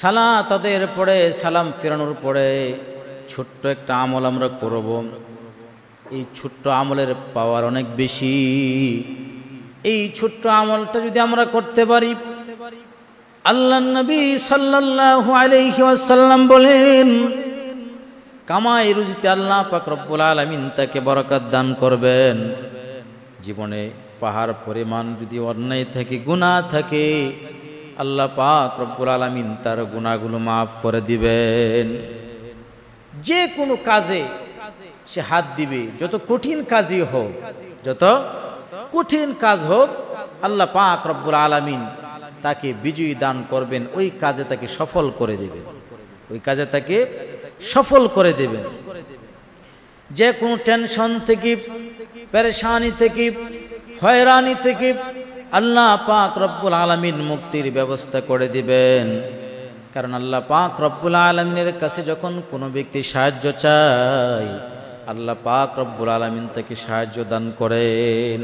সালা তাদের পরে সালাম ফেরানোর পরে ছোট্ট একটা আমল আমরা করব এই ছোট্ট আমলের পাওয়ার অনেক বেশি এই ছোট্ট আমলটা যদি আমরা করতে পারি আল্লাহ নবী সাল্লাল্লাহু আলাইহি ওয়াসাল্লাম বলেন কামাই রুজিতে আল্লাহ পাক রব্বুল আলামিন তাকে বরকত দান করবেন জীবনে পাহাড় পরিমাণ যদি অন্যায় থাকে গুণা থাকে আল্লাহ পাক রব্বুল আলমিন তার গুণাগুলো মাফ করে দিবেন যে কোনো কাজে সে হাত দিবে যত কঠিন কাজই হোক যত কঠিন কাজ হোক আল্লাহ পাক রব্বুল আলমিন তাকে বিজয়ী দান করবেন ওই কাজে তাকে সফল করে দেবেন ওই কাজে তাকে সফল করে দেবেন যে কোনো টেনশন থেকে পেরেশানি থেকে হয়রানি থেকে আল্লাহ পাক রব্বুল আলমীর মুক্তির ব্যবস্থা করে দিবেন কারণ আল্লাহ পাক রব্বুল আলমীর কাছে যখন কোনো ব্যক্তি সাহায্য চায় আল্লাহ পাক রব্বুল আলমিন তাকে সাহায্য দান করেন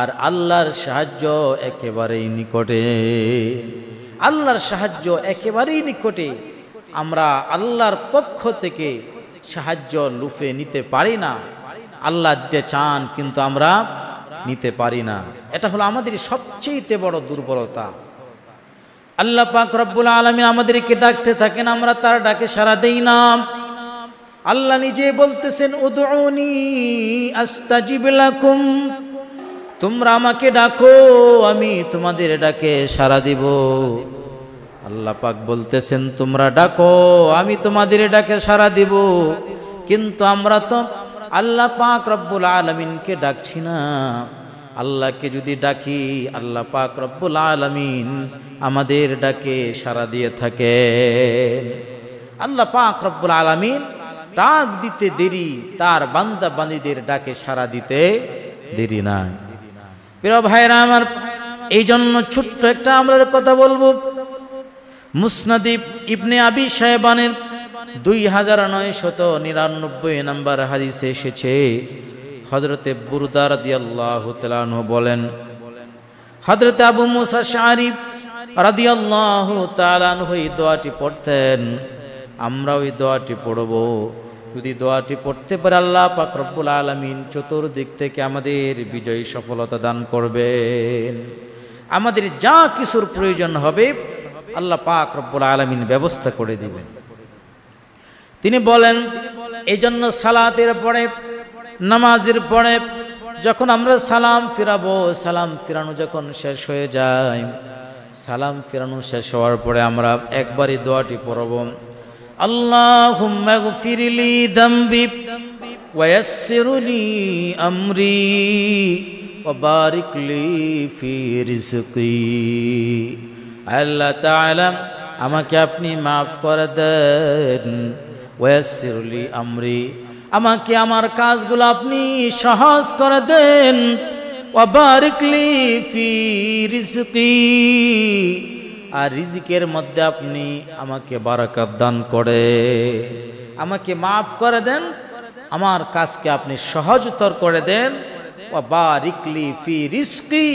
আর আল্লাহর সাহায্য একেবারেই নিকটে আল্লাহর সাহায্য একেবারেই নিকটে আমরা আল্লাহর পক্ষ থেকে সাহায্য লুফে নিতে পারি না আল্লাহ দিতে চান কিন্তু আমরা নিতে পারি না এটা হলো আমাদের সবচেয়ে বড় দুর্বলতা আল্লাহ পাক রব্বুল আলমী আমাদেরকে ডাকতে থাকেন আমরা তার ডাকে সারা দেই না আল্লাহ নিজে বলতেছেন উদৌনি আস্তাজিবলাকুম তোমরা আমাকে ডাকো আমি তোমাদের ডাকে সারা দিব আল্লাহ পাক বলতেছেন তোমরা ডাকো আমি তোমাদের ডাকে সারা দিব কিন্তু আমরা তো আল্লাহ পাক রব্বুল আলমিনকে ডাকছি না আল্লাহকে যদি ডাকি আল্লাহ পাক রব্বুল আলমিন আমাদের ডাকে সারা দিয়ে থাকে আল্লাহ পাক রব্বুল আলমিন ডাক দিতে দেরি তার বান্দা বান্দিদের ডাকে সারা দিতে দেরি না প্রিয় ভাইরা আমার এই জন্য ছোট্ট একটা আমলের কথা বলবো মুসনাদিব ইবনে আবি সাহেবানের দুই হাজার নয়শত নিরানব্বই নম্বর হাদিসে এসেছে হজরতে বুরদার দিয়াল্লাহ তালানহ বলেন হজরত আবু মুসা শারিফ রাদিয়াল্লাহ তালানহ এই দোয়াটি পড়তেন আমরা ওই দোয়াটি পড়ব যদি দোয়াটি পড়তে পারে আল্লাহ পাকরব্বুল আলমিন চতুর্দিক থেকে আমাদের বিজয়ী সফলতা দান করবেন আমাদের যা কিছুর প্রয়োজন হবে আল্লাহ পাক রব্বুল আলমিন ব্যবস্থা করে দিবেন তিনি বলেন এই জন্য সালাতের পরে নামাজের পরে যখন আমরা সালাম ফিরাবো সালাম ফিরানো যখন শেষ হয়ে যায় সালাম ফিরানো শেষ হওয়ার পরে আমরা একবারই দোয়াটি পড়ব আল্লাহ ফিরিলি দম্বি আমরি وبارك لي في رزقي আল্লাহ তালাম আমাকে আপনি মাফ করে দেন ওয়াসিরুলি আমরি আমাকে আমার কাজগুলো আপনি সহজ করে দেন ওবারিকলি ফি রিজকি আর রিজিকের মধ্যে আপনি আমাকে বারাকাত দান করে আমাকে মাফ করে দেন আমার কাজকে আপনি সহজতর করে দেন বারিকলি ফি রিস্কি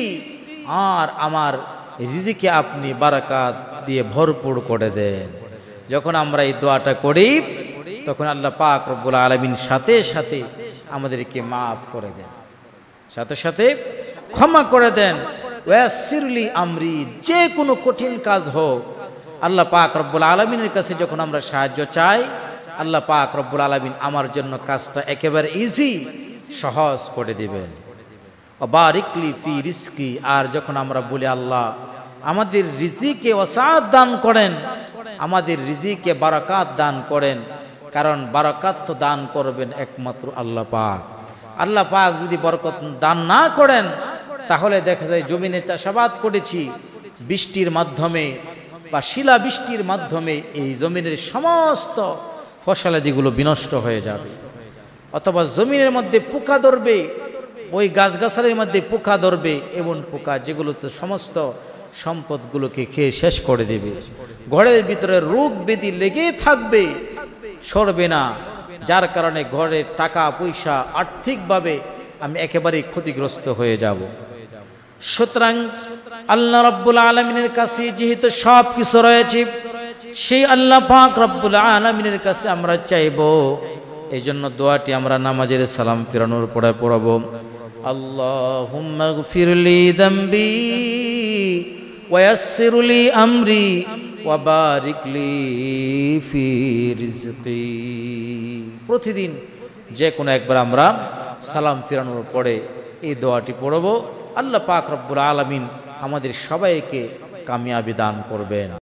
আর আমার রিজিকে আপনি বারাকাত দিয়ে ভরপুর করে দেন যখন আমরা এই দোয়াটা করি তখন আল্লাহ পাক রব্বুল আলমিন সাথে সাথে আমাদেরকে মাফ করে দেন সাথে সাথে ক্ষমা করে দেন ওয়াসিরলি আমরি যে কোনো কঠিন কাজ হোক আল্লাহ পাক রব্বুল আলমিনের কাছে যখন আমরা সাহায্য চাই আল্লাহ পাক রব্বুল আলমিন আমার জন্য কাজটা একেবারে ইজি সহজ করে দিবেন বারিকলি ফি রিস্কি আর যখন আমরা বলি আল্লাহ আমাদের রিজিকে অসাদ দান করেন আমাদের রিজিকে বারাকাত দান করেন কারণ বারাকাত তো দান করবেন একমাত্র আল্লাহ পাক আল্লাহ পাক যদি বরকত দান না করেন তাহলে দেখা যায় জমিনে চাষাবাদ করেছি বৃষ্টির মাধ্যমে বা শিলা বৃষ্টির মাধ্যমে এই জমিনের সমস্ত ফসলাদিগুলো বিনষ্ট হয়ে যাবে অথবা জমিনের মধ্যে পোকা ধরবে ওই গাছগাছালির মধ্যে পোকা ধরবে এমন পোকা যেগুলোতে সমস্ত সম্পদগুলোকে খেয়ে শেষ করে দেবে ঘরের ভিতরে রোগ বেদি লেগে থাকবে সরবে না যার কারণে ঘরের টাকা পয়সা আর্থিকভাবে আমি একেবারেই ক্ষতিগ্রস্ত হয়ে যাব সুতরাং আল্লাহ রব্বুল আলমিনের কাছে যেহেতু সব কিছু রয়েছে সেই আল্লাহ পাক রব্বুল আলমিনের কাছে আমরা চাইব এই জন্য দোয়াটি আমরা নামাজের সালাম ফেরানোর পরে পড়াবো اللهم اغفر لي ذنبي ويسر لي أمري وبارك لي في رزقي প্রতিদিন যে কোনো একবার আমরা সালাম ফিরানোর পরে এই দোয়াটি পড়ব আল্লাহ পাক রব্বুল আলমিন আমাদের সবাইকে কামিয়াবি দান করবেন